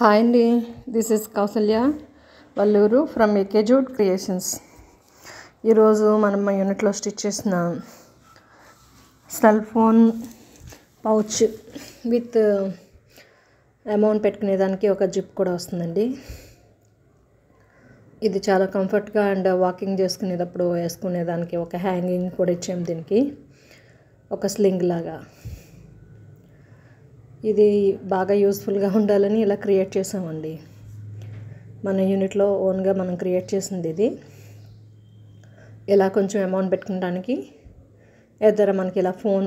hi అండి this is Kausalya Valluru from ఏకేజూడ్ creations ఈరోజు మనం మా యూనిట్లో స్టిచ్ చేసిన cell phone pouch with amount పెట్టుకునేదానికి ఒక జిప్ కూడా వస్తుందండి ఇది చాలా కంఫర్ట్గా అండ్ వాకింగ్ చేసుకునేటప్పుడు వేసుకునేదానికి ఒక హ్యాంగింగ్ కూడా ఇచ్చాము దీనికి ఒక స్లింగ్ లాగా ఇది బాగా యూస్ఫుల్గా ఉండాలని ఇలా క్రియేట్ చేసామండి మన యూనిట్లో ఓన్గా మనం క్రియేట్ చేసింది ఇది ఇలా కొంచెం అమౌంట్ పెట్టుకోవడానికి ఏదైనా మనకి ఇలా ఫోన్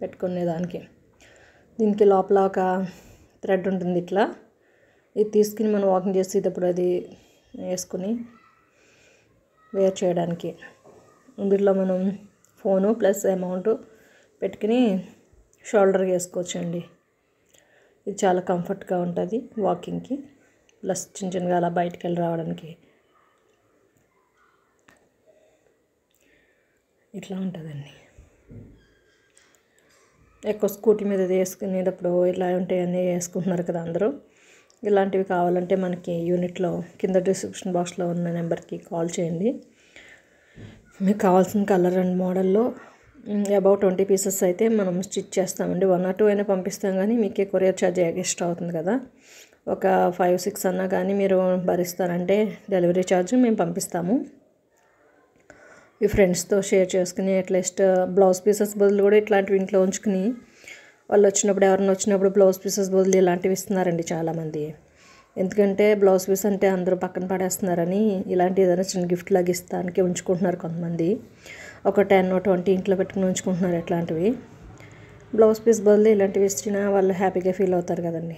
పెట్టుకునేదానికి దీనికి లోపల ఒక థ్రెడ్ ఉంటుంది ఇట్లా ఇది తీసుకుని మనం వాకింగ్ చేసేటప్పుడు అది వేసుకుని వేర్ చేయడానికి ఇందులో మనం ఫోను ప్లస్ అమౌంట్ పెట్టుకుని షోల్డర్కి వేసుకోవచ్చండి ఇది చాలా కంఫర్ట్గా ఉంటుంది వాకింగ్కి ప్లస్ చిన్న చిన్నగా అలా బయటికి వెళ్ళి రావడానికి ఇట్లా ఉంటుందండి ఎక్కువ స్కూటీ మీద వేసుకునేటప్పుడు ఇలా అన్నీ వేసుకుంటున్నారు కదా అందరూ ఇలాంటివి కావాలంటే మనకి యూనిట్లో కింద డిస్క్రిప్షన్ బాక్స్లో ఉన్న నెంబర్కి కాల్ చేయండి మీకు కావాల్సిన కలర్ అండ్ మోడల్లో అబౌట్ ట్వంటీ పీసెస్ అయితే మనం స్టిచ్ చేస్తామండి వన్ ఆర్ టూ అయినా పంపిస్తాం కానీ మీకే కొరియర్ ఛార్జ్ ఎక్స్ట్రా అవుతుంది కదా ఒక ఫైవ్ సిక్స్ అన్నా కానీ మీరు భరిస్తారంటే డెలివరీ ఛార్జ్ మేము పంపిస్తాము ఈ ఫ్రెండ్స్తో షేర్ చేసుకుని అట్లీస్ట్ బ్లౌజ్ పీసెస్ బదులు కూడా ఇట్లాంటివి ఇంట్లో ఉంచుకుని వాళ్ళు వచ్చినప్పుడు ఎవరైనా వచ్చినప్పుడు బ్లౌజ్ పీసెస్ బదులు ఇలాంటివి ఇస్తున్నారండి చాలామంది ఎందుకంటే బ్లౌజ్ పీస్ అంటే అందరూ పక్కన పడేస్తున్నారని ఇలాంటి ఏదైనా చిన్న గిఫ్ట్ లాగా ఇస్తానికి ఉంచుకుంటున్నారు కొంతమంది ఒక టెన్ ట్వంటీ ఇంట్లో పెట్టుకుని ఉంచుకుంటున్నారు ఇట్లాంటివి బ్లౌజ్ పీస్ బదులు ఇలాంటివి ఇచ్చినా వాళ్ళు హ్యాపీగా ఫీల్ అవుతారు కదండి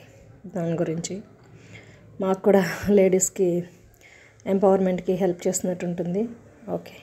దాని గురించి మాకు కూడా లేడీస్కి ఎంపవర్మెంట్కి హెల్ప్ చేసినట్టు ఉంటుంది ఓకే